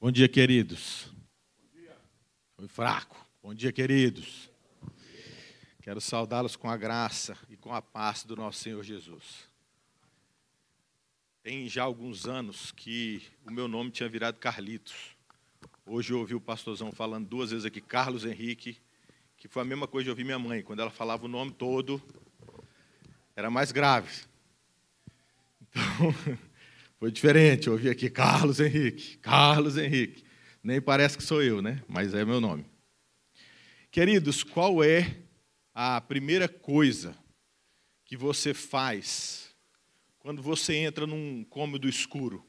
Bom dia, queridos. Bom dia. Foi fraco. Bom dia, queridos. Quero saudá-los com a graça e com a paz do nosso Senhor Jesus. Tem já alguns anos que o meu nome tinha virado Carlitos. Hoje eu ouvi o pastorzão falando duas vezes aqui, Carlos Henrique, que foi a mesma coisa eu ouvi minha mãe. Quando ela falava o nome todo, era mais grave. Então, foi diferente, ouvi aqui Carlos Henrique, Carlos Henrique. Nem parece que sou eu, né? Mas é meu nome. Queridos, qual é a primeira coisa que você faz quando você entra num cômodo escuro?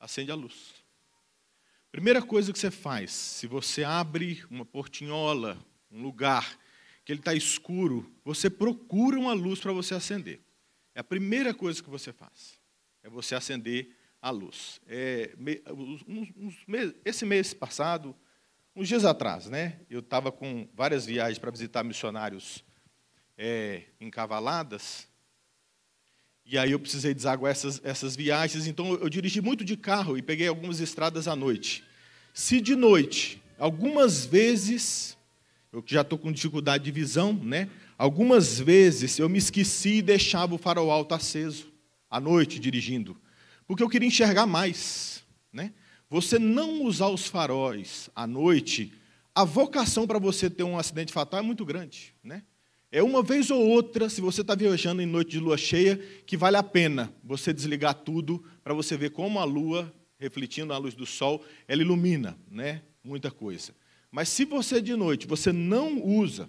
Acende a luz. Primeira coisa que você faz, se você abre uma portinhola, um lugar que ele está escuro, você procura uma luz para você acender. É a primeira coisa que você faz, é você acender a luz. É, me, uns, uns esse mês passado, uns dias atrás, né, eu estava com várias viagens para visitar missionários é, encavaladas, e aí eu precisei desaguar essas, essas viagens, então eu dirigi muito de carro e peguei algumas estradas à noite. Se de noite, algumas vezes, eu já estou com dificuldade de visão, né? Algumas vezes eu me esqueci e deixava o farol alto aceso à noite dirigindo, porque eu queria enxergar mais, né? Você não usar os faróis à noite, a vocação para você ter um acidente fatal é muito grande, né? É uma vez ou outra, se você está viajando em noite de lua cheia, que vale a pena você desligar tudo para você ver como a lua, refletindo a luz do sol, ela ilumina né, muita coisa. Mas se você de noite você não usa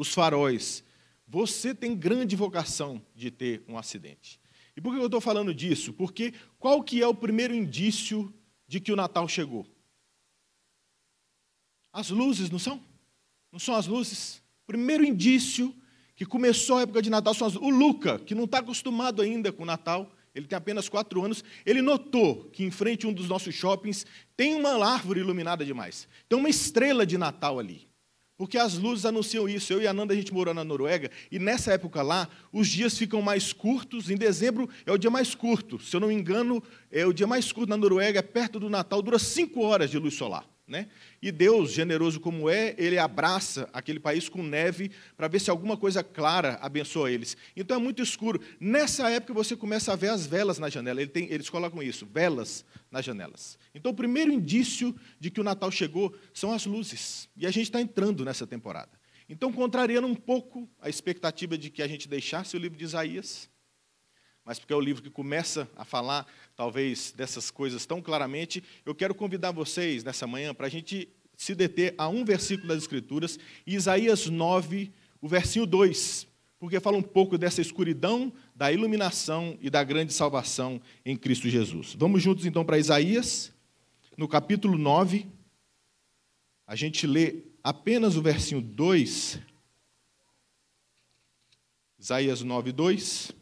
os faróis. Você tem grande vocação de ter um acidente. E por que eu estou falando disso? Porque qual que é o primeiro indício de que o Natal chegou? As luzes, não são? Não são as luzes? Primeiro indício que começou a época de Natal são as O Luca, que não está acostumado ainda com o Natal, ele tem apenas quatro anos, ele notou que em frente a um dos nossos shoppings tem uma árvore iluminada demais. Tem uma estrela de Natal ali. Porque as luzes anunciam isso. Eu e a Nanda, a gente morou na Noruega, e nessa época lá, os dias ficam mais curtos. Em dezembro é o dia mais curto. Se eu não me engano, é o dia mais curto na Noruega, é perto do Natal, dura cinco horas de luz solar. Né? E Deus, generoso como é, ele abraça aquele país com neve para ver se alguma coisa clara abençoa eles. Então é muito escuro. Nessa época você começa a ver as velas na janela. Ele tem, eles colocam isso, velas nas janelas. Então o primeiro indício de que o Natal chegou são as luzes. E a gente está entrando nessa temporada. Então, contrariando um pouco a expectativa de que a gente deixasse o livro de Isaías, mas porque é o livro que começa a falar, talvez, dessas coisas tão claramente, eu quero convidar vocês nessa manhã para a gente se deter a um versículo das Escrituras, Isaías 9, o versinho 2, porque fala um pouco dessa escuridão, da iluminação e da grande salvação em Cristo Jesus. Vamos juntos então para Isaías, no capítulo 9, a gente lê apenas o versinho 2. Isaías 9, 2.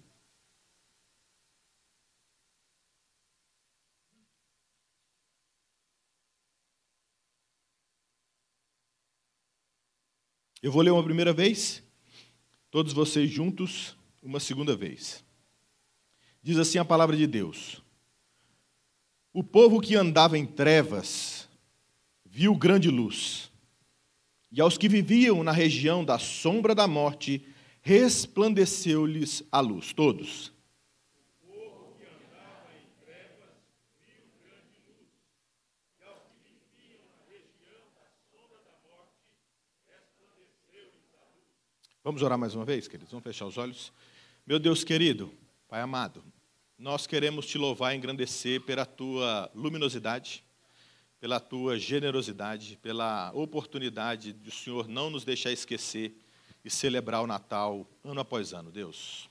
Eu vou ler uma primeira vez, todos vocês juntos, uma segunda vez. Diz assim a palavra de Deus: O povo que andava em trevas viu grande luz, e aos que viviam na região da sombra da morte resplandeceu-lhes a luz, todos. Vamos orar mais uma vez, queridos? Vamos fechar os olhos. Meu Deus querido, Pai amado, nós queremos te louvar e engrandecer pela tua luminosidade, pela tua generosidade, pela oportunidade do Senhor não nos deixar esquecer e celebrar o Natal ano após ano, Deus.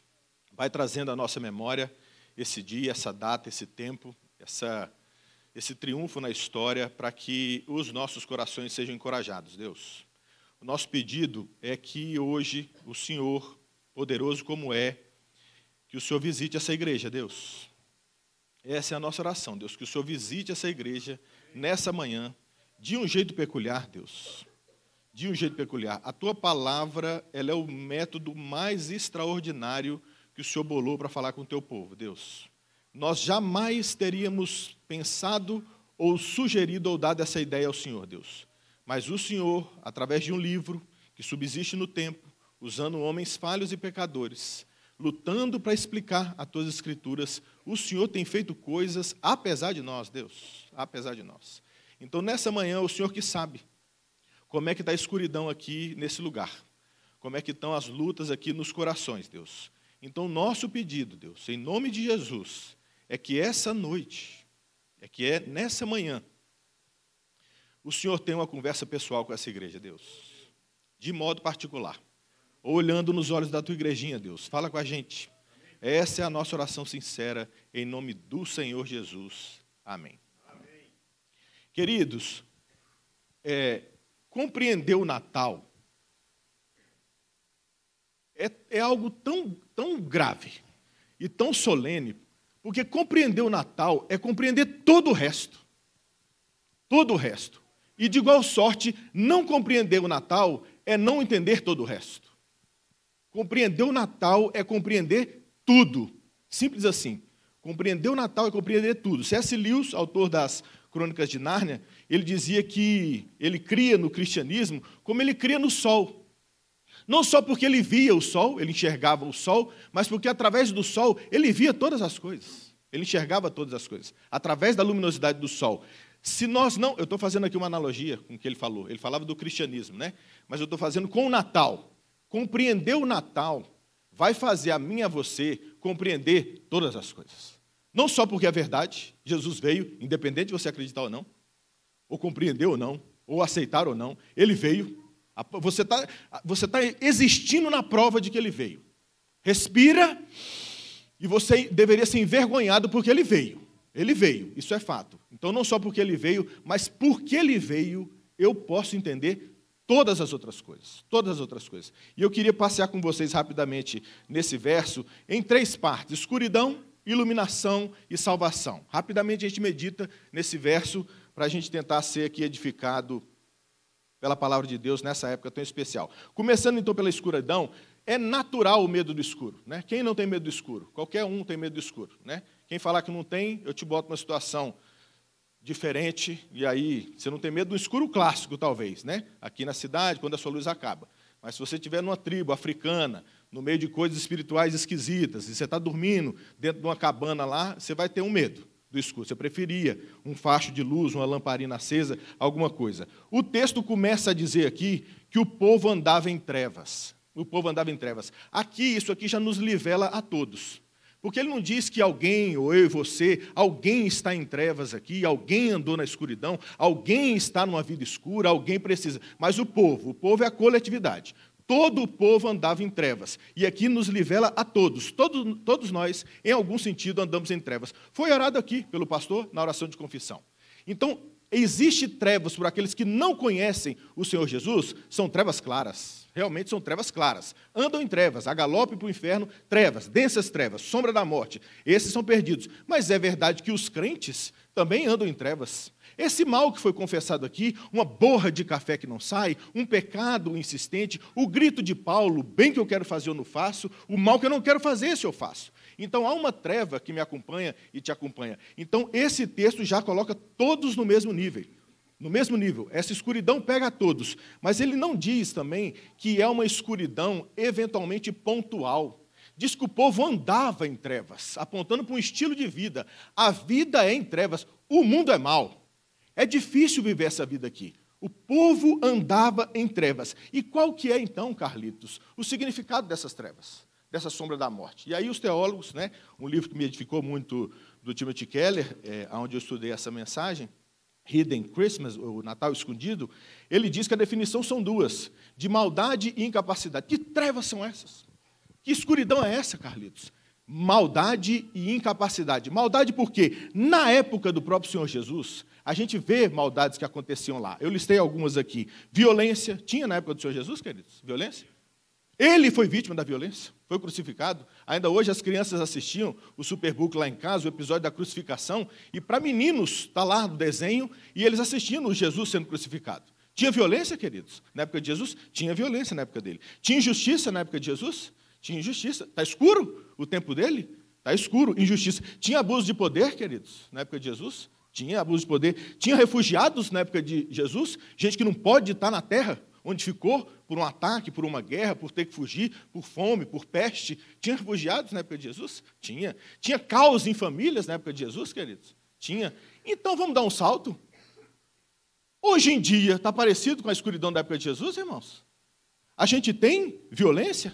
Vai trazendo à nossa memória esse dia, essa data, esse tempo, essa, esse triunfo na história, para que os nossos corações sejam encorajados, Deus o nosso pedido é que hoje o Senhor, poderoso como é, que o Senhor visite essa igreja, Deus. Essa é a nossa oração, Deus, que o Senhor visite essa igreja nessa manhã, de um jeito peculiar, Deus. De um jeito peculiar. A tua palavra, ela é o método mais extraordinário que o Senhor bolou para falar com o teu povo, Deus. Nós jamais teríamos pensado ou sugerido ou dado essa ideia ao Senhor, Deus. Mas o Senhor, através de um livro que subsiste no tempo, usando homens falhos e pecadores, lutando para explicar a tuas escrituras, o Senhor tem feito coisas apesar de nós, Deus, apesar de nós. Então, nessa manhã, o Senhor que sabe como é que está a escuridão aqui nesse lugar, como é que estão as lutas aqui nos corações, Deus. Então, nosso pedido, Deus, em nome de Jesus, é que essa noite, é que é nessa manhã, o Senhor tem uma conversa pessoal com essa igreja, Deus, de modo particular, olhando nos olhos da tua igrejinha, Deus, fala com a gente. Essa é a nossa oração sincera, em nome do Senhor Jesus. Amém. Amém. Queridos, é, compreender o Natal é, é algo tão, tão grave e tão solene, porque compreender o Natal é compreender todo o resto. Todo o resto. E de igual sorte, não compreender o Natal é não entender todo o resto. Compreender o Natal é compreender tudo. Simples assim. Compreender o Natal é compreender tudo. C.S. Lewis, autor das Crônicas de Nárnia, ele dizia que ele cria no cristianismo como ele cria no sol. Não só porque ele via o sol, ele enxergava o sol, mas porque através do sol ele via todas as coisas. Ele enxergava todas as coisas, através da luminosidade do sol. Se nós não, eu estou fazendo aqui uma analogia com o que ele falou. Ele falava do cristianismo, né? Mas eu estou fazendo com o Natal. Compreender o Natal vai fazer a mim e a você compreender todas as coisas. Não só porque é verdade, Jesus veio, independente de você acreditar ou não, ou compreender ou não, ou aceitar ou não, ele veio. Você está você tá existindo na prova de que ele veio. Respira e você deveria ser envergonhado porque ele veio. Ele veio, isso é fato. Então, não só porque ele veio, mas porque ele veio, eu posso entender todas as outras coisas. Todas as outras coisas. E eu queria passear com vocês rapidamente nesse verso em três partes: escuridão, iluminação e salvação. Rapidamente a gente medita nesse verso para a gente tentar ser aqui edificado pela palavra de Deus nessa época tão especial. Começando então pela escuridão, é natural o medo do escuro, né? Quem não tem medo do escuro? Qualquer um tem medo do escuro, né? Quem falar que não tem, eu te boto uma situação diferente, e aí você não tem medo do escuro clássico, talvez, né? Aqui na cidade, quando a sua luz acaba. Mas se você estiver numa tribo africana, no meio de coisas espirituais esquisitas, e você está dormindo dentro de uma cabana lá, você vai ter um medo do escuro. Você preferia um facho de luz, uma lamparina acesa, alguma coisa. O texto começa a dizer aqui que o povo andava em trevas. O povo andava em trevas. Aqui, isso aqui já nos livela a todos. Porque ele não diz que alguém, ou eu e você, alguém está em trevas aqui, alguém andou na escuridão, alguém está numa vida escura, alguém precisa. Mas o povo, o povo é a coletividade. Todo o povo andava em trevas. E aqui nos livela a todos. Todos, todos nós, em algum sentido, andamos em trevas. Foi orado aqui pelo pastor na oração de confissão. Então, existe trevas por aqueles que não conhecem o Senhor Jesus, são trevas claras realmente são trevas claras. Andam em trevas, a galope para o inferno, trevas, densas trevas, sombra da morte. Esses são perdidos. Mas é verdade que os crentes também andam em trevas. Esse mal que foi confessado aqui, uma borra de café que não sai, um pecado insistente, o grito de Paulo, bem que eu quero fazer eu não faço, o mal que eu não quero fazer se eu faço. Então há uma treva que me acompanha e te acompanha. Então esse texto já coloca todos no mesmo nível. No mesmo nível, essa escuridão pega a todos, mas ele não diz também que é uma escuridão eventualmente pontual. Diz que o povo andava em trevas, apontando para um estilo de vida. A vida é em trevas, o mundo é mau. É difícil viver essa vida aqui. O povo andava em trevas. E qual que é então, Carlitos, o significado dessas trevas, dessa sombra da morte? E aí os teólogos, né, um livro que me edificou muito do Timothy Keller, é, onde eu estudei essa mensagem, Hidden Christmas, o Natal escondido, ele diz que a definição são duas: de maldade e incapacidade. Que trevas são essas? Que escuridão é essa, Carlitos? Maldade e incapacidade. Maldade porque, na época do próprio Senhor Jesus, a gente vê maldades que aconteciam lá. Eu listei algumas aqui. Violência. Tinha na época do Senhor Jesus, queridos? Violência? Ele foi vítima da violência foi crucificado. Ainda hoje as crianças assistiam o Superbook lá em casa, o episódio da crucificação, e para meninos está lá no desenho e eles assistiam o Jesus sendo crucificado. Tinha violência, queridos, na época de Jesus? Tinha violência na época dele. Tinha injustiça na época de Jesus? Tinha injustiça. Está escuro o tempo dele? Está escuro, injustiça. Tinha abuso de poder, queridos, na época de Jesus? Tinha abuso de poder. Tinha refugiados na época de Jesus? Gente que não pode estar tá na terra? onde ficou por um ataque, por uma guerra, por ter que fugir, por fome, por peste. Tinha refugiados na época de Jesus? Tinha. Tinha caos em famílias na época de Jesus, queridos? Tinha. Então vamos dar um salto. Hoje em dia, está parecido com a escuridão da época de Jesus, irmãos? A gente tem violência?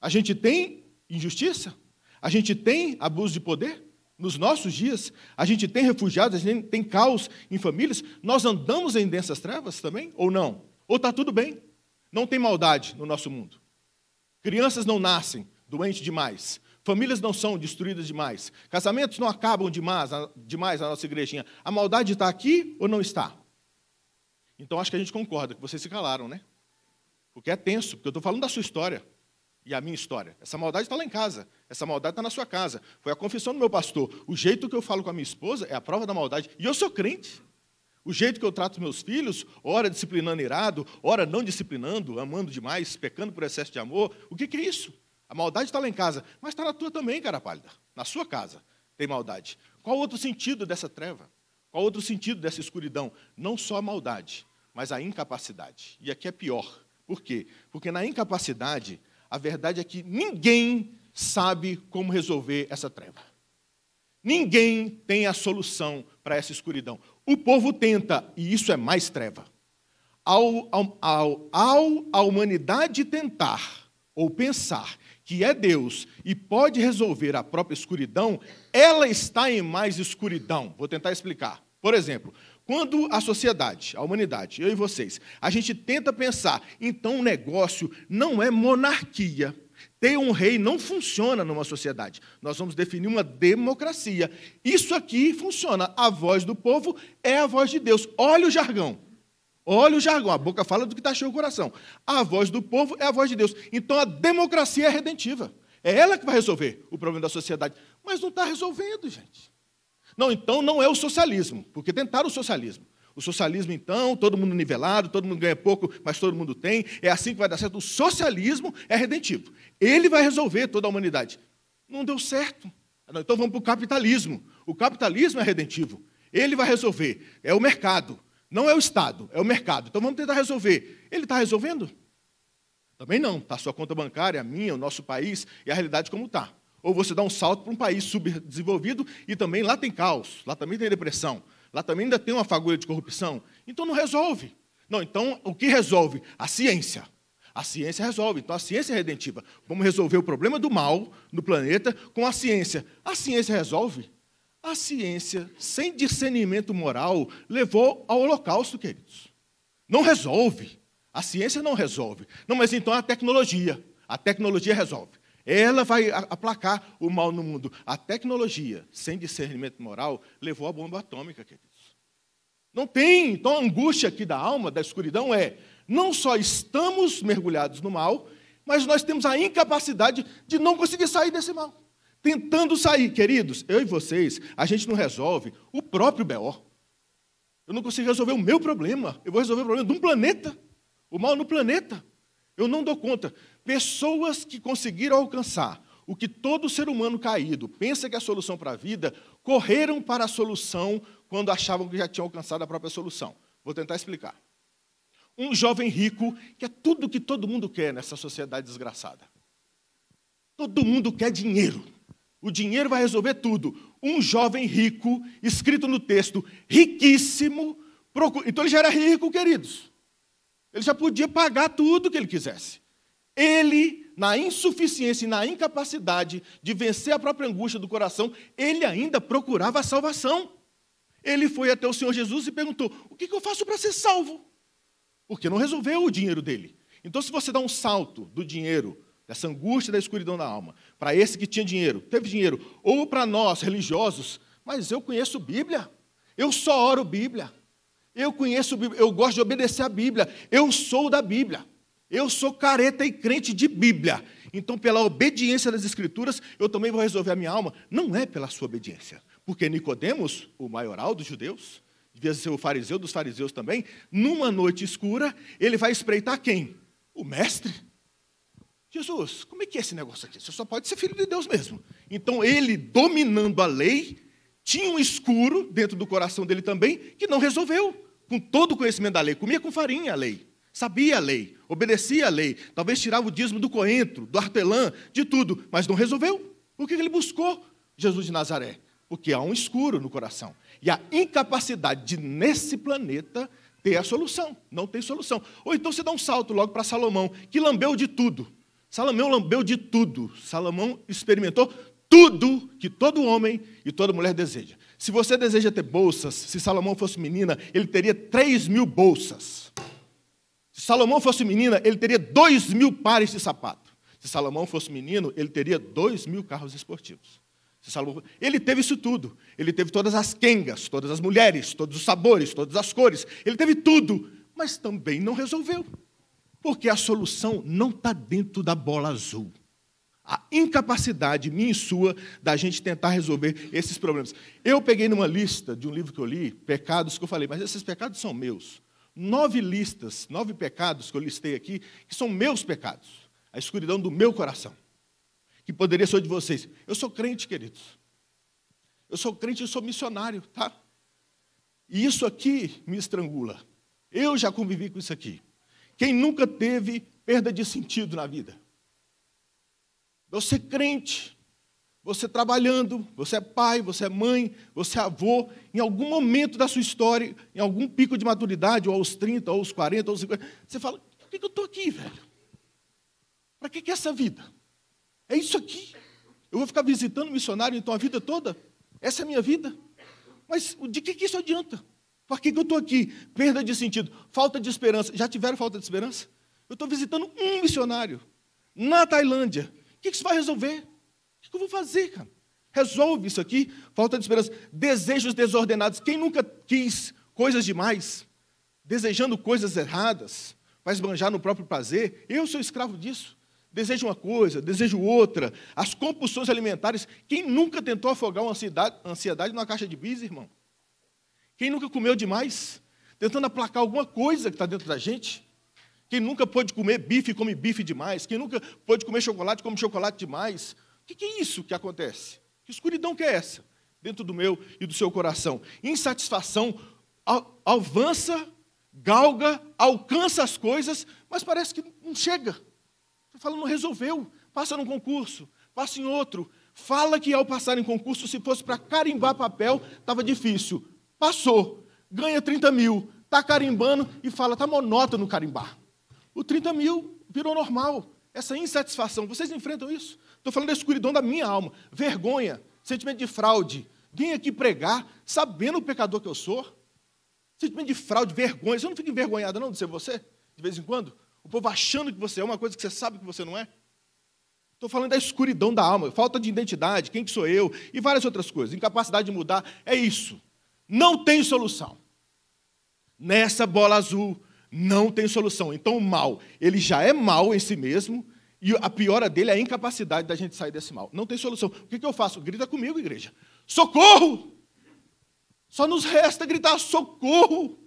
A gente tem injustiça? A gente tem abuso de poder? Nos nossos dias, a gente tem refugiados, a gente tem caos em famílias. Nós andamos em densas trevas também ou não? ou está tudo bem. Não tem maldade no nosso mundo. Crianças não nascem doentes demais. Famílias não são destruídas demais. Casamentos não acabam demais, demais na nossa igrejinha. A maldade está aqui ou não está? Então acho que a gente concorda que vocês se calaram, né? Porque é tenso, porque eu estou falando da sua história e a minha história. Essa maldade está lá em casa, essa maldade está na sua casa. Foi a confissão do meu pastor. O jeito que eu falo com a minha esposa é a prova da maldade. E eu sou crente. O jeito que eu trato meus filhos, ora disciplinando irado, ora não disciplinando, amando demais, pecando por excesso de amor, o que, que é isso? A maldade está lá em casa, mas está na tua também, cara pálida. Na sua casa tem maldade. Qual outro sentido dessa treva? Qual outro sentido dessa escuridão? Não só a maldade, mas a incapacidade. E aqui é pior. Por quê? Porque na incapacidade, a verdade é que ninguém sabe como resolver essa treva. Ninguém tem a solução para essa escuridão. O povo tenta, e isso é mais treva. Ao, ao, ao, a humanidade tentar ou pensar que é Deus e pode resolver a própria escuridão, ela está em mais escuridão. Vou tentar explicar. Por exemplo, quando a sociedade, a humanidade, eu e vocês, a gente tenta pensar, então o negócio não é monarquia, ter um rei não funciona numa sociedade. Nós vamos definir uma democracia. Isso aqui funciona. A voz do povo é a voz de Deus. Olha o jargão. Olha o jargão. A boca fala do que está cheio o coração. A voz do povo é a voz de Deus. Então a democracia é redentiva. É ela que vai resolver o problema da sociedade. Mas não está resolvendo, gente. Não, então não é o socialismo, porque tentaram o socialismo. O socialismo, então, todo mundo nivelado, todo mundo ganha pouco, mas todo mundo tem. É assim que vai dar certo. O socialismo é redentivo. Ele vai resolver toda a humanidade. Não deu certo. Ah, então vamos para o capitalismo. O capitalismo é redentivo. Ele vai resolver. É o mercado. Não é o Estado, é o mercado. Então vamos tentar resolver. Ele está resolvendo? Também não. Está a sua conta bancária, a minha, o nosso país e a realidade como está. Ou você dá um salto para um país subdesenvolvido e também lá tem caos, lá também tem depressão. Lá também ainda tem uma fagulha de corrupção. Então não resolve. Não, então o que resolve? A ciência. A ciência resolve. Então a ciência é redentiva. Vamos resolver o problema do mal no planeta com a ciência. A ciência resolve? A ciência, sem discernimento moral, levou ao holocausto, queridos. Não resolve. A ciência não resolve. Não, mas então a tecnologia. A tecnologia resolve. Ela vai aplacar o mal no mundo. A tecnologia, sem discernimento moral, levou a bomba atômica, queridos. Não tem. Então a angústia aqui da alma, da escuridão, é não só estamos mergulhados no mal, mas nós temos a incapacidade de não conseguir sair desse mal. Tentando sair, queridos, eu e vocês, a gente não resolve o próprio B.O. Eu não consigo resolver o meu problema. Eu vou resolver o problema de um planeta. O mal no planeta. Eu não dou conta. Pessoas que conseguiram alcançar o que todo ser humano caído pensa que é a solução para a vida, correram para a solução quando achavam que já tinham alcançado a própria solução. Vou tentar explicar. Um jovem rico, que é tudo que todo mundo quer nessa sociedade desgraçada. Todo mundo quer dinheiro. O dinheiro vai resolver tudo. Um jovem rico, escrito no texto, riquíssimo. Procura... Então ele já era rico, queridos. Ele já podia pagar tudo que ele quisesse. Ele, na insuficiência e na incapacidade de vencer a própria angústia do coração, ele ainda procurava a salvação. Ele foi até o Senhor Jesus e perguntou: O que, que eu faço para ser salvo? Porque não resolveu o dinheiro dele. Então, se você dá um salto do dinheiro dessa angústia da escuridão da alma, para esse que tinha dinheiro, teve dinheiro, ou para nós, religiosos, mas eu conheço Bíblia, eu só oro Bíblia, eu conheço, eu gosto de obedecer a Bíblia. Eu sou da Bíblia. Eu sou careta e crente de Bíblia. Então, pela obediência das Escrituras, eu também vou resolver a minha alma. Não é pela sua obediência, porque Nicodemos, o maioral dos judeus, devia ser o fariseu dos fariseus também, numa noite escura, ele vai espreitar quem? O mestre. Jesus, como é que é esse negócio aqui? Você só pode ser filho de Deus mesmo. Então, ele, dominando a lei, tinha um escuro dentro do coração dele também, que não resolveu com todo o conhecimento da lei, comia com farinha a lei, sabia a lei, obedecia a lei, talvez tirava o dízimo do coentro, do hortelã, de tudo, mas não resolveu. O que ele buscou? Jesus de Nazaré. Porque há um escuro no coração. E a incapacidade de, nesse planeta, ter a solução. Não tem solução. Ou então você dá um salto logo para Salomão, que lambeu de tudo. Salomão lambeu de tudo. Salomão experimentou tudo que todo homem e toda mulher deseja. Se você deseja ter bolsas, se Salomão fosse menina, ele teria 3 mil bolsas. Se Salomão fosse menina, ele teria 2 mil pares de sapato. Se Salomão fosse menino, ele teria 2 mil carros esportivos. Salomão, ele teve isso tudo. Ele teve todas as quengas, todas as mulheres, todos os sabores, todas as cores. Ele teve tudo, mas também não resolveu. Porque a solução não está dentro da bola azul a incapacidade minha e sua da gente tentar resolver esses problemas. Eu peguei numa lista de um livro que eu li, pecados que eu falei, mas esses pecados são meus. Nove listas, nove pecados que eu listei aqui, que são meus pecados, a escuridão do meu coração, que poderia ser de vocês. Eu sou crente, queridos. Eu sou crente, eu sou missionário, tá? E isso aqui me estrangula. Eu já convivi com isso aqui. Quem nunca teve perda de sentido na vida? você é crente, você é trabalhando, você é pai, você é mãe, você é avô, em algum momento da sua história, em algum pico de maturidade, ou aos 30, ou aos 40, ou aos 50, você fala: por que, eu estou aqui, velho? Para que, é essa vida? É isso aqui. Eu vou ficar visitando missionário então a vida toda? Essa é a minha vida? Mas de que, que isso adianta? Para que, que eu estou aqui? Perda de sentido, falta de esperança. Já tiveram falta de esperança? Eu estou visitando um missionário na Tailândia que isso vai resolver? O que eu vou fazer, cara? Resolve isso aqui. Falta de esperança. Desejos desordenados. Quem nunca quis coisas demais? Desejando coisas erradas. Vai esbanjar no próprio prazer. Eu sou escravo disso. Desejo uma coisa, desejo outra. As compulsões alimentares. Quem nunca tentou afogar uma ansiedade, ansiedade numa caixa de bis, irmão? Quem nunca comeu demais? Tentando aplacar alguma coisa que está dentro da gente? Quem nunca pôde comer bife, come bife demais. Quem nunca pôde comer chocolate, come chocolate demais. O que, que é isso que acontece? Que escuridão que é essa? Dentro do meu e do seu coração. Insatisfação avança, galga, alcança as coisas, mas parece que não chega. Você fala, não resolveu. Passa num concurso, passa em outro. Fala que ao passar em concurso, se fosse para carimbar papel, estava difícil. Passou, ganha 30 mil, está carimbando e fala, está monótono carimbar o 30 mil virou normal. Essa insatisfação, vocês enfrentam isso? Estou falando da escuridão da minha alma, vergonha, sentimento de fraude. Vim aqui pregar sabendo o pecador que eu sou. Sentimento de fraude, vergonha. Você não fica envergonhado não de ser você, de vez em quando? O povo achando que você é uma coisa que você sabe que você não é? Estou falando da escuridão da alma, falta de identidade, quem que sou eu, e várias outras coisas, incapacidade de mudar, é isso. Não tem solução. Nessa bola azul, não tem solução. Então o mal, ele já é mal em si mesmo, e a piora dele é a incapacidade da gente sair desse mal. Não tem solução. O que, que eu faço? Grita comigo, igreja. Socorro! Só nos resta gritar socorro.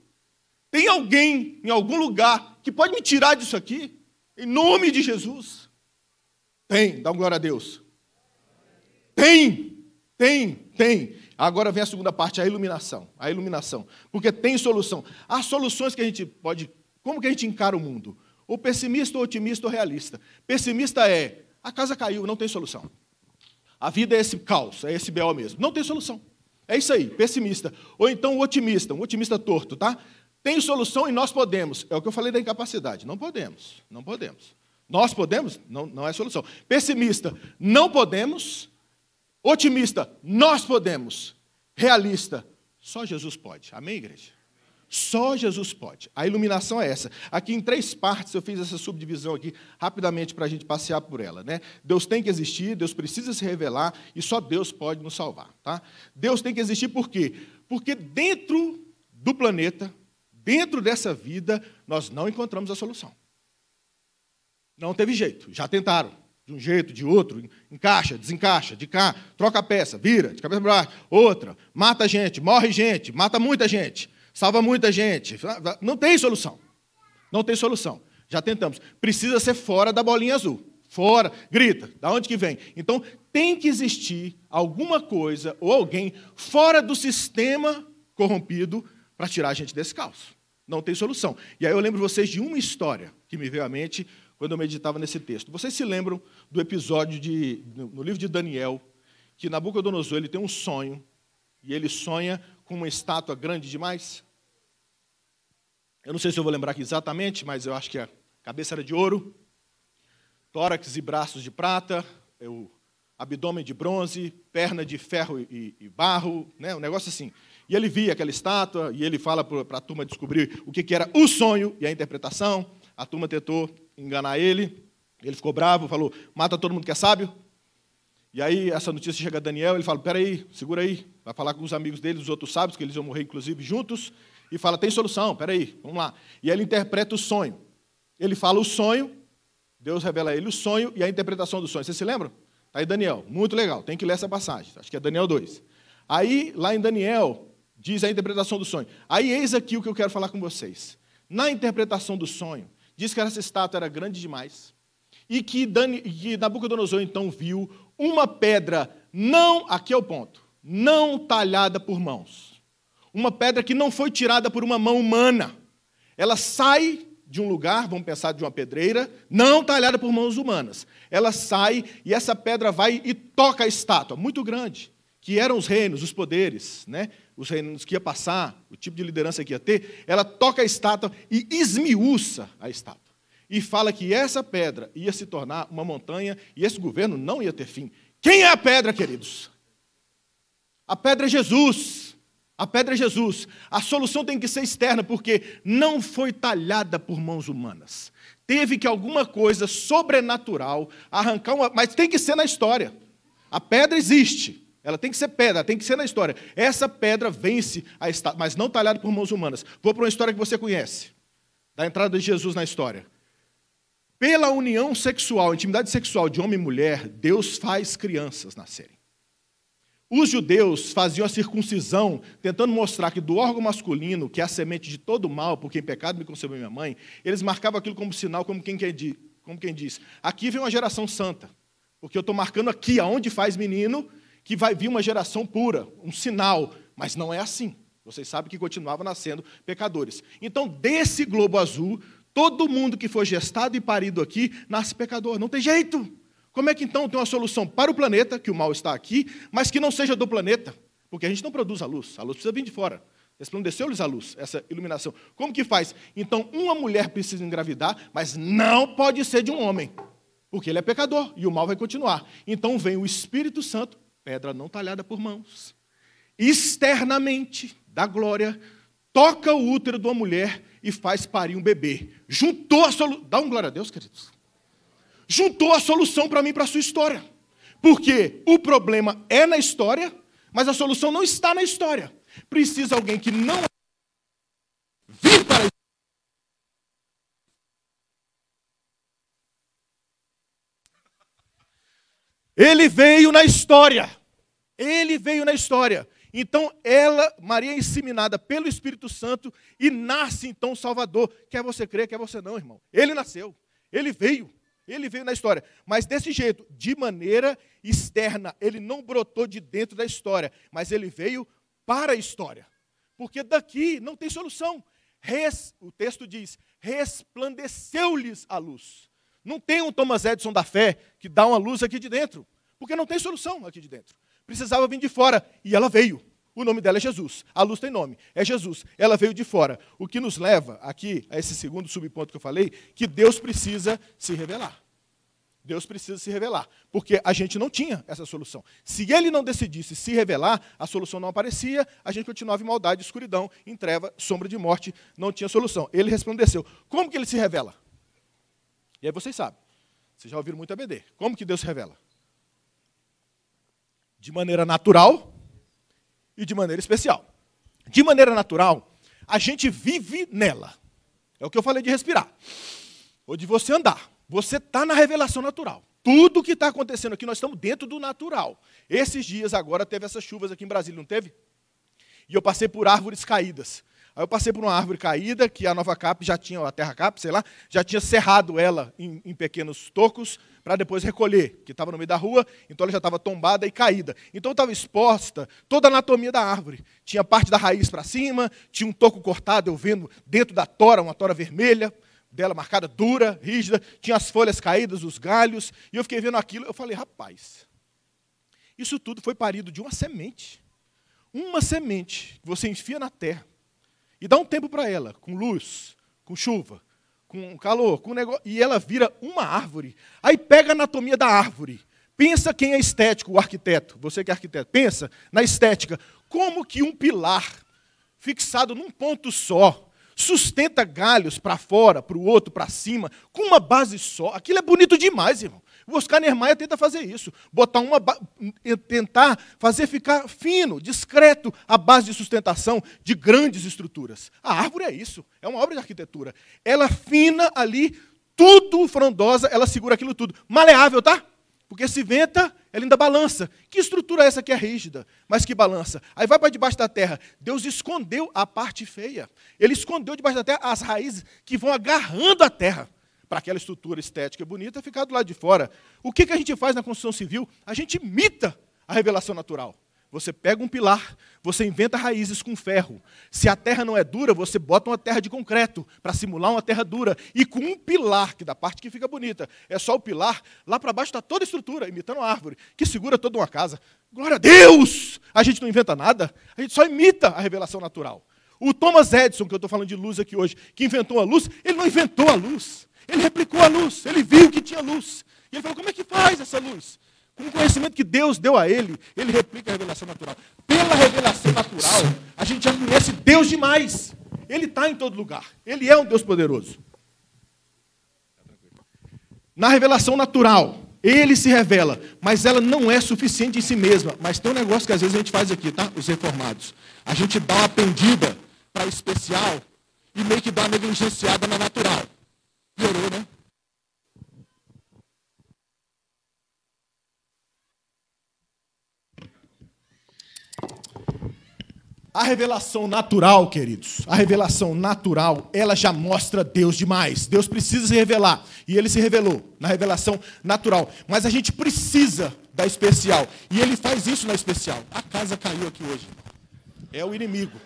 Tem alguém em algum lugar que pode me tirar disso aqui? Em nome de Jesus. Tem, dá uma glória a Deus. Tem, tem, tem. Agora vem a segunda parte, a iluminação. A iluminação. Porque tem solução. Há soluções que a gente pode. Como que a gente encara o mundo? Ou pessimista, ou otimista, ou realista. Pessimista é: a casa caiu, não tem solução. A vida é esse caos, é esse BO mesmo. Não tem solução. É isso aí, pessimista. Ou então o otimista, um otimista torto, tá? Tem solução e nós podemos. É o que eu falei da incapacidade. Não podemos, não podemos. Nós podemos? Não, não é solução. Pessimista, não podemos. Otimista, nós podemos. Realista, só Jesus pode. Amém, igreja? Só Jesus pode. A iluminação é essa. Aqui em três partes eu fiz essa subdivisão aqui rapidamente para a gente passear por ela, né? Deus tem que existir, Deus precisa se revelar e só Deus pode nos salvar, tá? Deus tem que existir por quê? Porque dentro do planeta, dentro dessa vida, nós não encontramos a solução. Não teve jeito, já tentaram de um jeito, de outro, encaixa, desencaixa, de cá, troca a peça, vira, de cabeça para baixo, outra, mata gente, morre gente, mata muita gente, salva muita gente. Não tem solução. Não tem solução. Já tentamos. Precisa ser fora da bolinha azul. Fora, grita, da onde que vem? Então, tem que existir alguma coisa ou alguém fora do sistema corrompido para tirar a gente desse caos. Não tem solução. E aí eu lembro vocês de uma história que me veio à mente quando eu meditava nesse texto. Vocês se lembram do episódio de, no livro de Daniel, que Nabucodonosor ele tem um sonho, e ele sonha com uma estátua grande demais? Eu não sei se eu vou lembrar aqui exatamente, mas eu acho que a cabeça era de ouro, tórax e braços de prata, é o abdômen de bronze, perna de ferro e, e barro, né? um negócio assim. E ele via aquela estátua, e ele fala para a turma descobrir o que, que era o sonho e a interpretação. A turma tentou enganar ele. Ele ficou bravo, falou: mata todo mundo que é sábio. E aí essa notícia chega a Daniel, ele fala: peraí, segura aí. Vai falar com os amigos dele, os outros sábios, que eles iam morrer inclusive juntos. E fala: tem solução, peraí, vamos lá. E ele interpreta o sonho. Ele fala o sonho, Deus revela a ele o sonho e a interpretação do sonho. Vocês se lembram? Está aí Daniel, muito legal, tem que ler essa passagem. Acho que é Daniel 2. Aí, lá em Daniel, diz a interpretação do sonho. Aí, eis aqui o que eu quero falar com vocês. Na interpretação do sonho, Diz que essa estátua era grande demais. E que, Dani, que Nabucodonosor então viu uma pedra, não, aqui é o ponto, não talhada por mãos. Uma pedra que não foi tirada por uma mão humana. Ela sai de um lugar, vamos pensar de uma pedreira, não talhada por mãos humanas. Ela sai e essa pedra vai e toca a estátua, muito grande, que eram os reinos, os poderes, né? os reinos que ia passar, o tipo de liderança que ia ter, ela toca a estátua e esmiuça a estátua. E fala que essa pedra ia se tornar uma montanha e esse governo não ia ter fim. Quem é a pedra, queridos? A pedra é Jesus. A pedra é Jesus. A solução tem que ser externa, porque não foi talhada por mãos humanas. Teve que alguma coisa sobrenatural arrancar uma. Mas tem que ser na história. A pedra existe. Ela tem que ser pedra, ela tem que ser na história. Essa pedra vence a estátua, mas não talhada por mãos humanas. Vou para uma história que você conhece, da entrada de Jesus na história. Pela união sexual, intimidade sexual de homem e mulher, Deus faz crianças nascerem. Os judeus faziam a circuncisão, tentando mostrar que do órgão masculino, que é a semente de todo mal, porque em pecado me concebeu minha mãe, eles marcavam aquilo como sinal, como quem, como quem diz: aqui vem uma geração santa, porque eu estou marcando aqui, aonde faz menino, que vai vir uma geração pura, um sinal, mas não é assim. Vocês sabem que continuavam nascendo pecadores. Então, desse globo azul, todo mundo que foi gestado e parido aqui nasce pecador. Não tem jeito. Como é que então tem uma solução para o planeta, que o mal está aqui, mas que não seja do planeta? Porque a gente não produz a luz, a luz precisa vir de fora. Resplandeceu-lhes a luz, essa iluminação. Como que faz? Então, uma mulher precisa engravidar, mas não pode ser de um homem, porque ele é pecador e o mal vai continuar. Então, vem o Espírito Santo pedra não talhada por mãos, externamente da glória, toca o útero de uma mulher e faz parir um bebê. Juntou a solução. Dá um glória a Deus, queridos. Juntou a solução para mim e para a sua história. Porque o problema é na história, mas a solução não está na história. Precisa alguém que não vir para a Ele veio na história. Ele veio na história. Então ela, Maria é inseminada pelo Espírito Santo e nasce então o Salvador. Quer você crer, quer você não, irmão. Ele nasceu. Ele veio. Ele veio na história. Mas desse jeito, de maneira externa, ele não brotou de dentro da história, mas ele veio para a história. Porque daqui não tem solução. Res, o texto diz: resplandeceu-lhes a luz. Não tem um Thomas Edison da fé que dá uma luz aqui de dentro, porque não tem solução aqui de dentro. Precisava vir de fora e ela veio. O nome dela é Jesus. A luz tem nome, é Jesus. Ela veio de fora. O que nos leva aqui a esse segundo subponto que eu falei, que Deus precisa se revelar. Deus precisa se revelar, porque a gente não tinha essa solução. Se ele não decidisse se revelar, a solução não aparecia, a gente continuava em maldade, escuridão, em treva, sombra de morte, não tinha solução. Ele resplandeceu. Como que ele se revela? E aí vocês sabem, vocês já ouviram muito ABD. Como que Deus se revela? De maneira natural e de maneira especial. De maneira natural, a gente vive nela. É o que eu falei de respirar. Ou de você andar. Você está na revelação natural. Tudo que está acontecendo aqui, nós estamos dentro do natural. Esses dias agora teve essas chuvas aqui em Brasília, não teve? E eu passei por árvores caídas. Aí eu passei por uma árvore caída, que a nova cap já tinha, ou a terra cap, sei lá, já tinha serrado ela em, em pequenos tocos para depois recolher, que estava no meio da rua, então ela já estava tombada e caída. Então estava exposta toda a anatomia da árvore. Tinha parte da raiz para cima, tinha um toco cortado, eu vendo dentro da tora, uma tora vermelha, dela marcada dura, rígida, tinha as folhas caídas, os galhos, e eu fiquei vendo aquilo, eu falei, rapaz, isso tudo foi parido de uma semente. Uma semente que você enfia na terra e dá um tempo para ela, com luz, com chuva, com calor, com negócio. E ela vira uma árvore. Aí pega a anatomia da árvore. Pensa quem é estético, o arquiteto. Você que é arquiteto, pensa na estética. Como que um pilar fixado num ponto só sustenta galhos para fora, para o outro, para cima, com uma base só. Aquilo é bonito demais, irmão. O Oscar Niemeyer tenta fazer isso, botar uma tentar fazer ficar fino, discreto a base de sustentação de grandes estruturas. A árvore é isso, é uma obra de arquitetura. Ela é fina ali tudo frondosa, ela segura aquilo tudo. Maleável, tá? Porque se venta, ela ainda balança. Que estrutura é essa que é rígida, mas que balança? Aí vai para debaixo da terra. Deus escondeu a parte feia. Ele escondeu debaixo da terra as raízes que vão agarrando a terra para aquela estrutura estética bonita é ficar do lado de fora. O que, que a gente faz na construção civil? A gente imita a revelação natural. Você pega um pilar, você inventa raízes com ferro. Se a terra não é dura, você bota uma terra de concreto para simular uma terra dura. E com um pilar, que da parte que fica bonita, é só o pilar, lá para baixo está toda a estrutura, imitando a árvore, que segura toda uma casa. Glória a Deus! A gente não inventa nada, a gente só imita a revelação natural. O Thomas Edison, que eu estou falando de luz aqui hoje, que inventou a luz, ele não inventou a luz. Ele replicou a luz, ele viu que tinha luz. E ele falou: como é que faz essa luz? Com o conhecimento que Deus deu a ele, ele replica a revelação natural. Pela revelação natural, a gente já conhece Deus demais. Ele está em todo lugar. Ele é um Deus poderoso. Na revelação natural, ele se revela, mas ela não é suficiente em si mesma. Mas tem um negócio que às vezes a gente faz aqui, tá? Os reformados. A gente dá uma pendida para especial e meio que dá uma negligenciada na natural. Piorou, né? A revelação natural, queridos, a revelação natural, ela já mostra Deus demais. Deus precisa se revelar. E ele se revelou na revelação natural. Mas a gente precisa da especial. E ele faz isso na especial. A casa caiu aqui hoje. É o inimigo.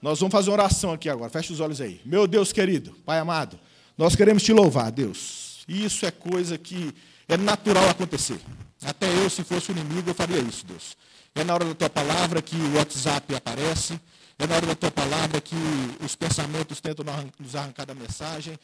Nós vamos fazer uma oração aqui agora. Fecha os olhos aí. Meu Deus querido, Pai amado. Nós queremos te louvar, Deus. Isso é coisa que é natural acontecer. Até eu, se fosse o inimigo, eu faria isso, Deus. É na hora da tua palavra que o WhatsApp aparece, é na hora da tua palavra que os pensamentos tentam nos arrancar da mensagem,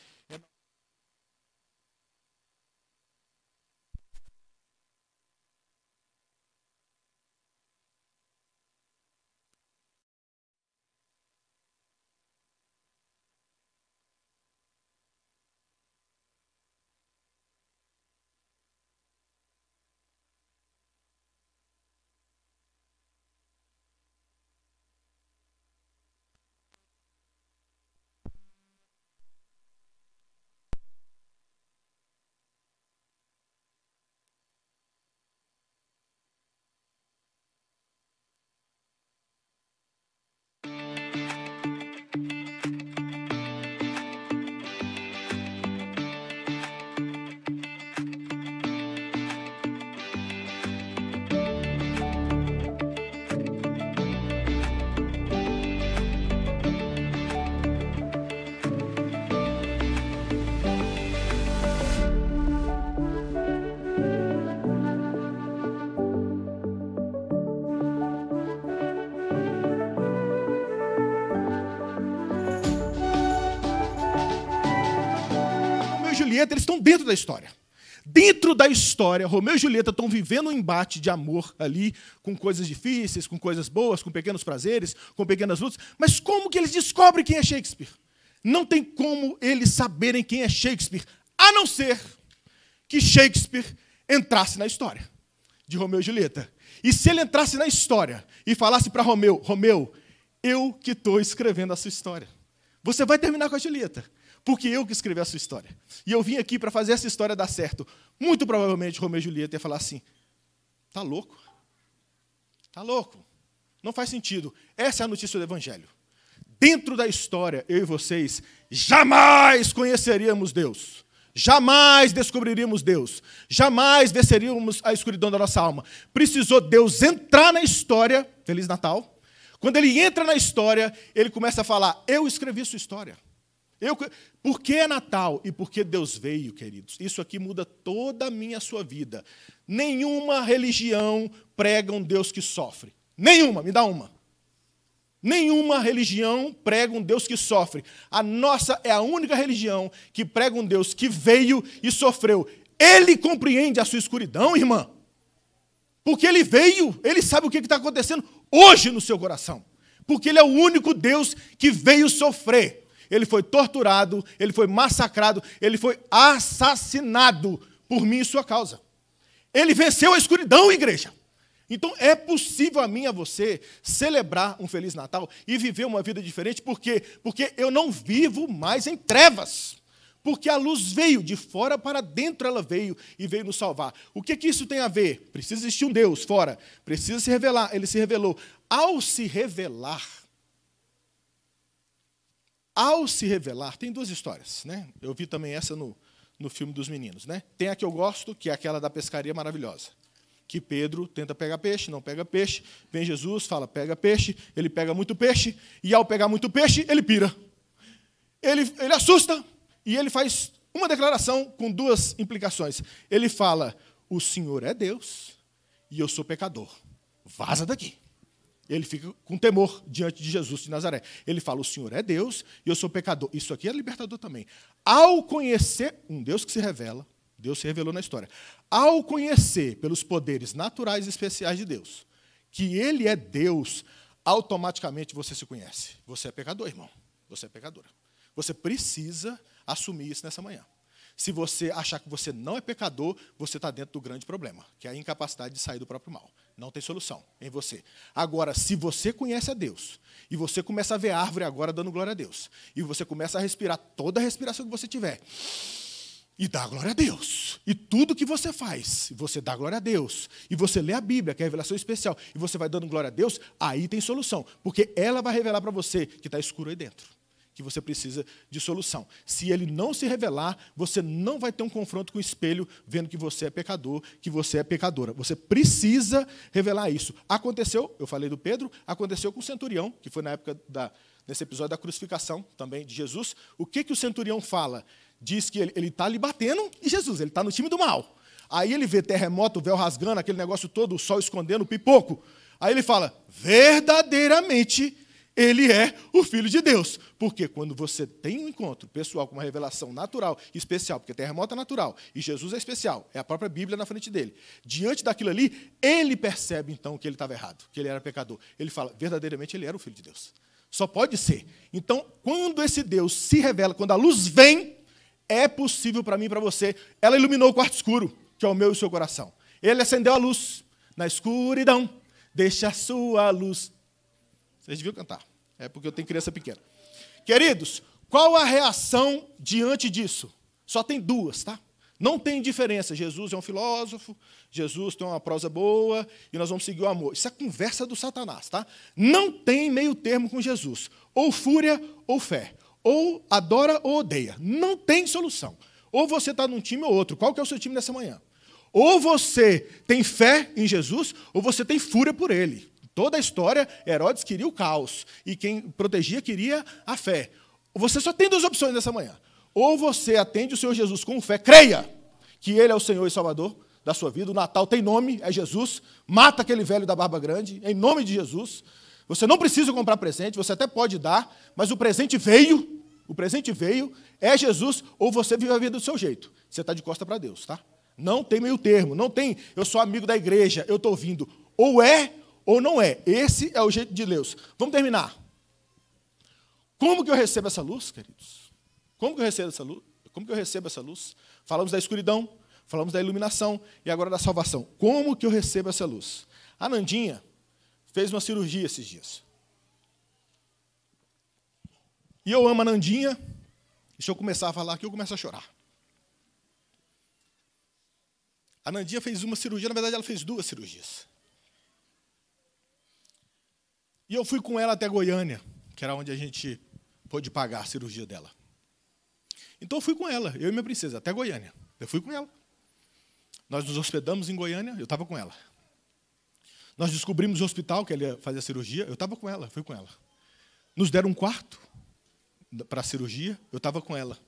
Romeu e Julieta, eles estão dentro da história. Dentro da história, Romeu e Julieta estão vivendo um embate de amor ali, com coisas difíceis, com coisas boas, com pequenos prazeres, com pequenas lutas. Mas como que eles descobrem quem é Shakespeare? Não tem como eles saberem quem é Shakespeare, a não ser que Shakespeare entrasse na história de Romeu e Julieta. E se ele entrasse na história e falasse para Romeu, Romeu, eu que estou escrevendo a sua história. Você vai terminar com a Julieta porque eu que escrevi essa história. E eu vim aqui para fazer essa história dar certo. Muito provavelmente Romeu e Julieta ia falar assim: tá louco? Tá louco? Não faz sentido. Essa é a notícia do Evangelho. Dentro da história, eu e vocês jamais conheceríamos Deus. Jamais descobriríamos Deus. Jamais venceríamos a escuridão da nossa alma. Precisou Deus entrar na história. Feliz Natal. Quando ele entra na história, ele começa a falar: Eu escrevi sua história. Eu, por que é Natal? E por que Deus veio, queridos? Isso aqui muda toda a minha sua vida. Nenhuma religião prega um Deus que sofre. Nenhuma, me dá uma. Nenhuma religião prega um Deus que sofre. A nossa é a única religião que prega um Deus que veio e sofreu. Ele compreende a sua escuridão, irmã. Porque ele veio, ele sabe o que está acontecendo hoje no seu coração. Porque ele é o único Deus que veio sofrer ele foi torturado, ele foi massacrado, ele foi assassinado por mim e sua causa. Ele venceu a escuridão, igreja. Então é possível a mim e a você celebrar um feliz Natal e viver uma vida diferente, porque porque eu não vivo mais em trevas. Porque a luz veio de fora para dentro, ela veio e veio nos salvar. O que, que isso tem a ver? Precisa existir um Deus fora, precisa se revelar, ele se revelou. Ao se revelar, ao se revelar, tem duas histórias, né? Eu vi também essa no, no filme dos meninos, né? Tem a que eu gosto, que é aquela da pescaria maravilhosa. Que Pedro tenta pegar peixe, não pega peixe, vem Jesus, fala, pega peixe, ele pega muito peixe, e ao pegar muito peixe, ele pira. Ele, ele assusta e ele faz uma declaração com duas implicações. Ele fala: O Senhor é Deus e eu sou pecador. Vaza daqui. Ele fica com temor diante de Jesus de Nazaré. Ele fala: O Senhor é Deus e eu sou pecador. Isso aqui é libertador também. Ao conhecer um Deus que se revela, Deus se revelou na história. Ao conhecer pelos poderes naturais e especiais de Deus, que Ele é Deus, automaticamente você se conhece. Você é pecador, irmão. Você é pecadora. Você precisa assumir isso nessa manhã. Se você achar que você não é pecador, você está dentro do grande problema, que é a incapacidade de sair do próprio mal. Não tem solução em você. Agora, se você conhece a Deus e você começa a ver a árvore agora dando glória a Deus, e você começa a respirar toda a respiração que você tiver, e dá glória a Deus. E tudo que você faz, você dá glória a Deus. E você lê a Bíblia, que é a revelação especial, e você vai dando glória a Deus, aí tem solução, porque ela vai revelar para você que está escuro aí dentro que você precisa de solução. Se ele não se revelar, você não vai ter um confronto com o espelho vendo que você é pecador, que você é pecadora. Você precisa revelar isso. Aconteceu, eu falei do Pedro, aconteceu com o centurião, que foi na época da nesse episódio da crucificação também de Jesus. O que que o centurião fala? Diz que ele está ali batendo e Jesus, ele está no time do mal. Aí ele vê terremoto, o véu rasgando, aquele negócio todo, o sol escondendo, o pipoco. Aí ele fala: verdadeiramente ele é o Filho de Deus. Porque quando você tem um encontro pessoal com uma revelação natural, especial, porque terremoto é natural e Jesus é especial, é a própria Bíblia na frente dele. Diante daquilo ali, ele percebe então que ele estava errado, que ele era pecador. Ele fala, verdadeiramente ele era o Filho de Deus. Só pode ser. Então, quando esse Deus se revela, quando a luz vem, é possível para mim e para você. Ela iluminou o quarto escuro, que é o meu e o seu coração. Ele acendeu a luz na escuridão. Deixa a sua luz vocês deviam cantar. É porque eu tenho criança pequena. Queridos, qual a reação diante disso? Só tem duas, tá? Não tem diferença. Jesus é um filósofo, Jesus tem uma prosa boa e nós vamos seguir o amor. Isso é conversa do Satanás, tá? Não tem meio termo com Jesus. Ou fúria ou fé. Ou adora ou odeia. Não tem solução. Ou você está num time ou outro. Qual que é o seu time nessa manhã? Ou você tem fé em Jesus, ou você tem fúria por ele toda a história, Herodes queria o caos e quem protegia queria a fé. Você só tem duas opções nessa manhã. Ou você atende o Senhor Jesus com fé, creia que Ele é o Senhor e Salvador da sua vida. O Natal tem nome, é Jesus. Mata aquele velho da barba grande, em nome de Jesus. Você não precisa comprar presente, você até pode dar, mas o presente veio. O presente veio, é Jesus, ou você vive a vida do seu jeito. Você está de costa para Deus, tá? Não tem meio termo, não tem eu sou amigo da igreja, eu estou vindo. Ou é ou não é. Esse é o jeito de Deus. Vamos terminar. Como que eu recebo essa luz, queridos? Como que eu recebo essa luz? Como que eu recebo essa luz? Falamos da escuridão, falamos da iluminação e agora da salvação. Como que eu recebo essa luz? A Nandinha fez uma cirurgia esses dias. E eu amo a Nandinha. Se eu começar a falar aqui, eu começo a chorar. A Nandinha fez uma cirurgia, na verdade ela fez duas cirurgias. E eu fui com ela até Goiânia, que era onde a gente pôde pagar a cirurgia dela. Então eu fui com ela, eu e minha princesa, até Goiânia. Eu fui com ela. Nós nos hospedamos em Goiânia, eu estava com ela. Nós descobrimos o hospital que ela ia fazer a cirurgia, eu estava com ela, fui com ela. Nos deram um quarto para a cirurgia, eu estava com ela.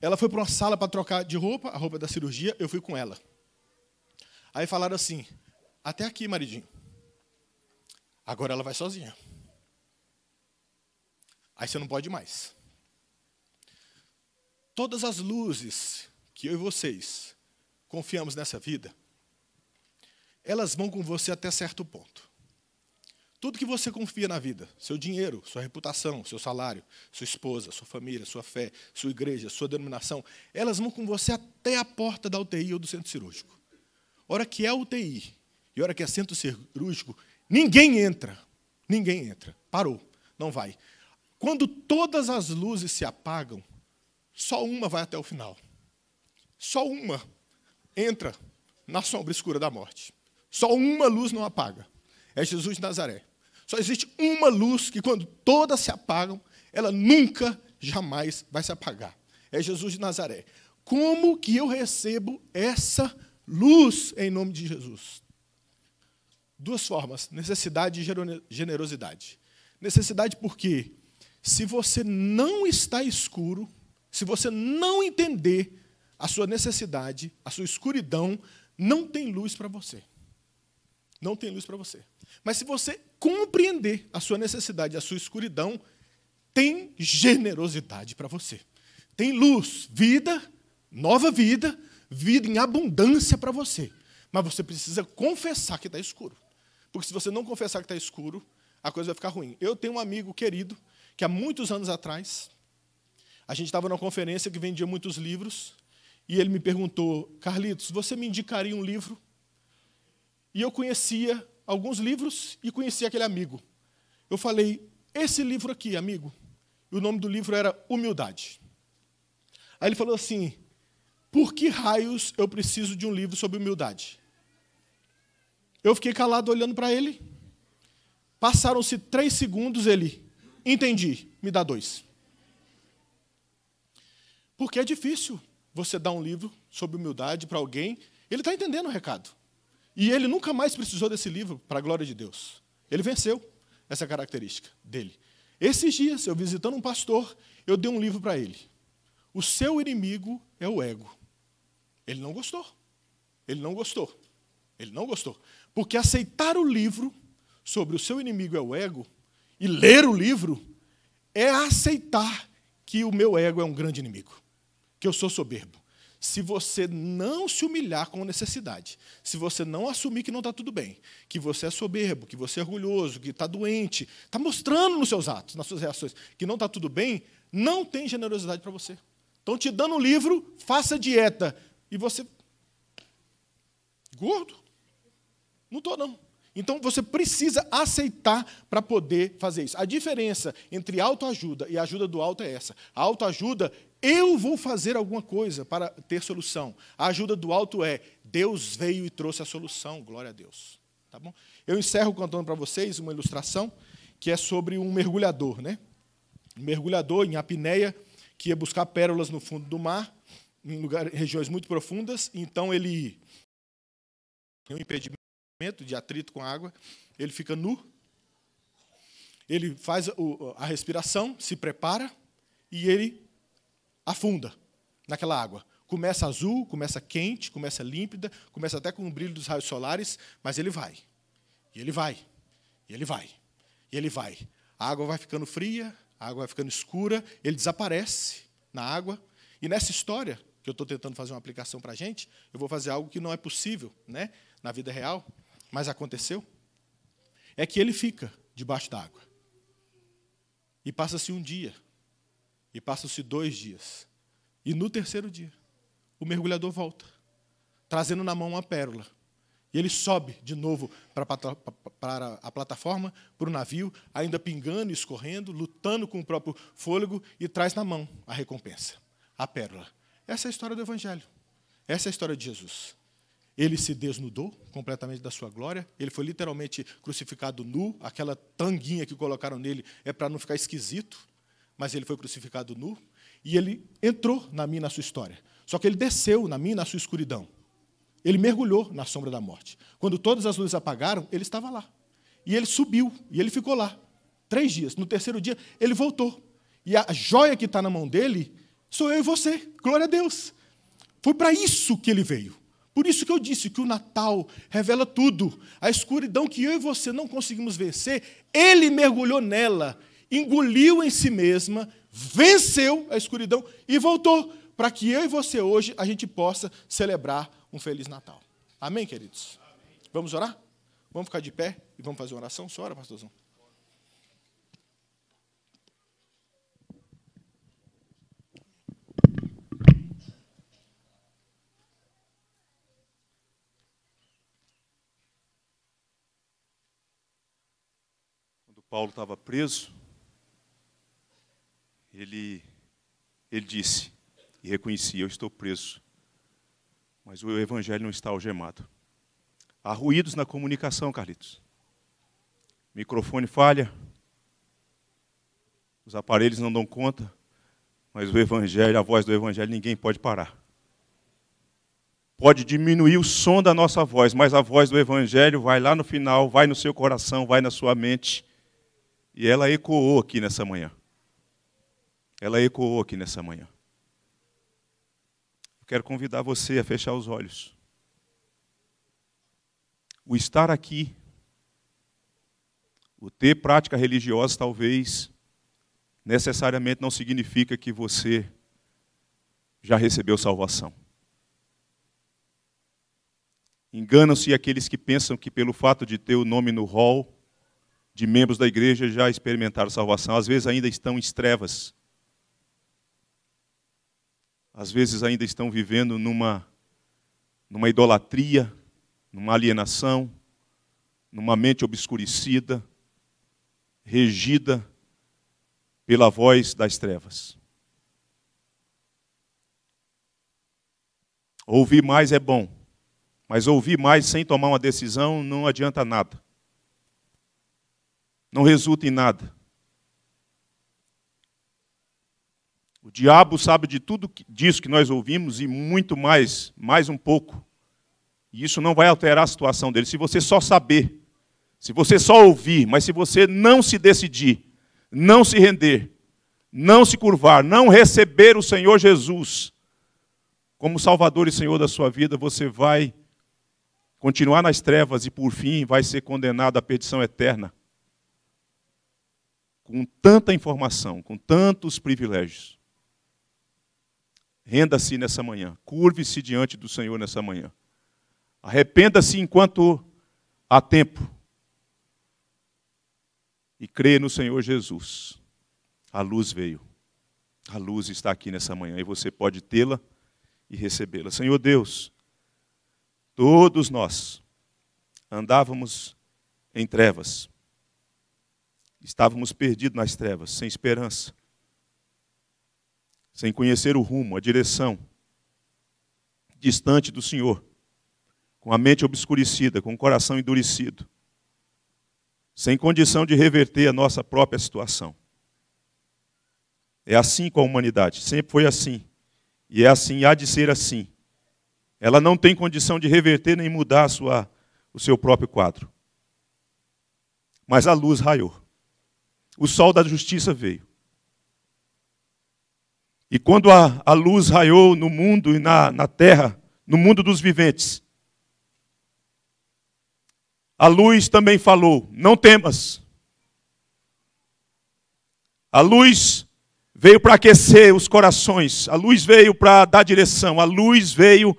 Ela foi para uma sala para trocar de roupa, a roupa da cirurgia, eu fui com ela. Aí falaram assim: até aqui, maridinho. Agora ela vai sozinha. Aí você não pode mais. Todas as luzes que eu e vocês confiamos nessa vida, elas vão com você até certo ponto. Tudo que você confia na vida, seu dinheiro, sua reputação, seu salário, sua esposa, sua família, sua fé, sua igreja, sua denominação, elas vão com você até a porta da UTI ou do centro cirúrgico. Hora que é UTI e hora que é centro cirúrgico, Ninguém entra. Ninguém entra. Parou. Não vai. Quando todas as luzes se apagam, só uma vai até o final. Só uma entra na sombra escura da morte. Só uma luz não apaga. É Jesus de Nazaré. Só existe uma luz que, quando todas se apagam, ela nunca, jamais vai se apagar. É Jesus de Nazaré. Como que eu recebo essa luz em nome de Jesus? Duas formas: necessidade e generosidade. Necessidade porque se você não está escuro, se você não entender a sua necessidade, a sua escuridão, não tem luz para você. Não tem luz para você. Mas se você compreender a sua necessidade, a sua escuridão, tem generosidade para você. Tem luz, vida, nova vida, vida em abundância para você. Mas você precisa confessar que está escuro. Porque se você não confessar que está escuro, a coisa vai ficar ruim. Eu tenho um amigo querido que há muitos anos atrás, a gente estava numa conferência que vendia muitos livros, e ele me perguntou: Carlitos, você me indicaria um livro? E eu conhecia alguns livros e conhecia aquele amigo. Eu falei: Esse livro aqui, amigo. E o nome do livro era Humildade. Aí ele falou assim: Por que raios eu preciso de um livro sobre humildade? Eu fiquei calado olhando para ele. Passaram-se três segundos, ele. Entendi, me dá dois. Porque é difícil você dar um livro sobre humildade para alguém. Ele está entendendo o recado. E ele nunca mais precisou desse livro, para a glória de Deus. Ele venceu essa característica dele. Esses dias, eu visitando um pastor, eu dei um livro para ele. O seu inimigo é o ego. Ele não gostou. Ele não gostou. Ele não gostou. Porque aceitar o livro sobre o seu inimigo é o ego e ler o livro é aceitar que o meu ego é um grande inimigo, que eu sou soberbo. Se você não se humilhar com necessidade, se você não assumir que não está tudo bem, que você é soberbo, que você é orgulhoso, que está doente, está mostrando nos seus atos, nas suas reações, que não está tudo bem, não tem generosidade para você. Estão te dando um livro, faça dieta. E você. Gordo? Não estou, não. Então você precisa aceitar para poder fazer isso. A diferença entre autoajuda e ajuda do alto é essa. A autoajuda, eu vou fazer alguma coisa para ter solução. A ajuda do alto é Deus veio e trouxe a solução. Glória a Deus. Tá bom? Eu encerro contando para vocês uma ilustração que é sobre um mergulhador, né? Um mergulhador em apneia que ia buscar pérolas no fundo do mar, em lugar, regiões muito profundas. Então ele um impedimento de atrito com a água, ele fica nu, ele faz a respiração, se prepara e ele afunda naquela água. Começa azul, começa quente, começa límpida, começa até com o brilho dos raios solares, mas ele vai. E ele vai. E ele vai. E ele vai. A água vai ficando fria, a água vai ficando escura, ele desaparece na água. E nessa história, que eu estou tentando fazer uma aplicação para a gente, eu vou fazer algo que não é possível né, na vida real. Mas aconteceu? É que ele fica debaixo d'água. E passa-se um dia, e passa-se dois dias, e no terceiro dia, o mergulhador volta, trazendo na mão uma pérola. E ele sobe de novo para a plataforma, para o navio, ainda pingando, escorrendo, lutando com o próprio fôlego e traz na mão a recompensa, a pérola. Essa é a história do Evangelho. Essa é a história de Jesus. Ele se desnudou completamente da sua glória. Ele foi literalmente crucificado nu. Aquela tanguinha que colocaram nele é para não ficar esquisito, mas ele foi crucificado nu. E ele entrou na minha na sua história. Só que ele desceu na minha na sua escuridão. Ele mergulhou na sombra da morte. Quando todas as luzes apagaram, ele estava lá. E ele subiu e ele ficou lá três dias. No terceiro dia ele voltou. E a joia que está na mão dele sou eu e você. Glória a Deus. Foi para isso que ele veio. Por isso que eu disse que o Natal revela tudo. A escuridão que eu e você não conseguimos vencer, ele mergulhou nela, engoliu em si mesma, venceu a escuridão e voltou para que eu e você hoje a gente possa celebrar um feliz Natal. Amém, queridos? Amém. Vamos orar? Vamos ficar de pé e vamos fazer uma oração? Só pastor pastorzão. Paulo estava preso, ele, ele disse e reconhecia: Eu estou preso, mas o evangelho não está algemado. Há ruídos na comunicação, Carlitos. Microfone falha, os aparelhos não dão conta, mas o evangelho, a voz do evangelho, ninguém pode parar. Pode diminuir o som da nossa voz, mas a voz do evangelho vai lá no final, vai no seu coração, vai na sua mente e ela ecoou aqui nessa manhã. Ela ecoou aqui nessa manhã. Eu quero convidar você a fechar os olhos. O estar aqui, o ter prática religiosa, talvez, necessariamente não significa que você já recebeu salvação. Enganam-se aqueles que pensam que, pelo fato de ter o nome no rol, de membros da igreja já experimentaram salvação, às vezes ainda estão em trevas. Às vezes ainda estão vivendo numa numa idolatria, numa alienação, numa mente obscurecida, regida pela voz das trevas. Ouvir mais é bom, mas ouvir mais sem tomar uma decisão não adianta nada não resulta em nada. O diabo sabe de tudo disso que nós ouvimos e muito mais, mais um pouco. E isso não vai alterar a situação dele. Se você só saber, se você só ouvir, mas se você não se decidir, não se render, não se curvar, não receber o Senhor Jesus como Salvador e Senhor da sua vida, você vai continuar nas trevas e, por fim, vai ser condenado à perdição eterna com tanta informação, com tantos privilégios. Renda-se nessa manhã, curve-se diante do Senhor nessa manhã. Arrependa-se enquanto há tempo. E crê no Senhor Jesus. A luz veio. A luz está aqui nessa manhã e você pode tê-la e recebê-la. Senhor Deus, todos nós andávamos em trevas Estávamos perdidos nas trevas, sem esperança, sem conhecer o rumo, a direção, distante do Senhor, com a mente obscurecida, com o coração endurecido, sem condição de reverter a nossa própria situação. É assim com a humanidade, sempre foi assim. E é assim, há de ser assim. Ela não tem condição de reverter nem mudar sua, o seu próprio quadro. Mas a luz raiou o sol da justiça veio. E quando a, a luz raiou no mundo e na, na terra, no mundo dos viventes, a luz também falou: não temas. A luz veio para aquecer os corações, a luz veio para dar direção, a luz veio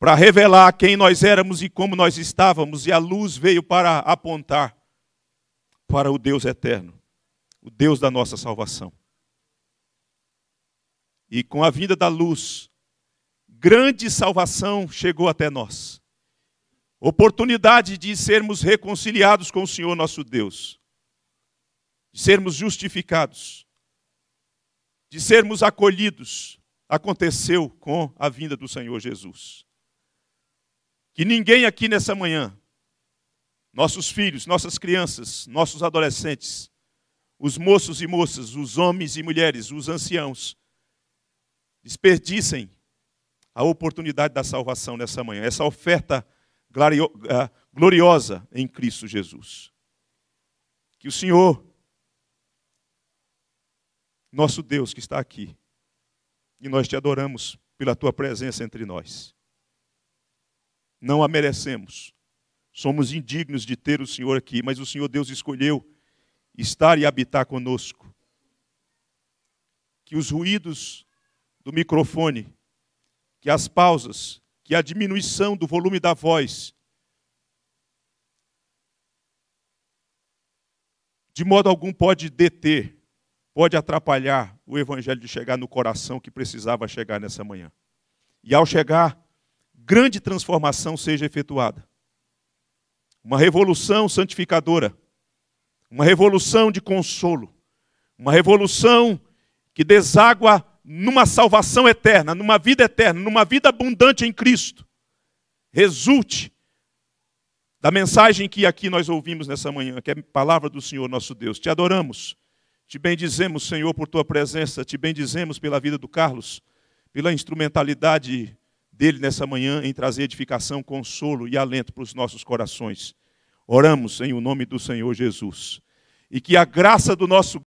para revelar quem nós éramos e como nós estávamos, e a luz veio para apontar para o Deus eterno o Deus da nossa salvação. E com a vinda da luz, grande salvação chegou até nós. Oportunidade de sermos reconciliados com o Senhor nosso Deus, de sermos justificados, de sermos acolhidos, aconteceu com a vinda do Senhor Jesus. Que ninguém aqui nessa manhã, nossos filhos, nossas crianças, nossos adolescentes, os moços e moças, os homens e mulheres, os anciãos, desperdicem a oportunidade da salvação nessa manhã, essa oferta ah, gloriosa em Cristo Jesus. Que o Senhor, nosso Deus que está aqui, e nós te adoramos pela tua presença entre nós. Não a merecemos, somos indignos de ter o Senhor aqui, mas o Senhor Deus escolheu estar e habitar conosco. Que os ruídos do microfone, que as pausas, que a diminuição do volume da voz, de modo algum pode deter, pode atrapalhar o evangelho de chegar no coração que precisava chegar nessa manhã. E ao chegar, grande transformação seja efetuada. Uma revolução santificadora uma revolução de consolo, uma revolução que deságua numa salvação eterna, numa vida eterna, numa vida abundante em Cristo, resulte da mensagem que aqui nós ouvimos nessa manhã, que é a palavra do Senhor nosso Deus. Te adoramos, te bendizemos, Senhor, por tua presença, te bendizemos pela vida do Carlos, pela instrumentalidade dele nessa manhã em trazer edificação, consolo e alento para os nossos corações. Oramos em o nome do Senhor Jesus. E que a graça do nosso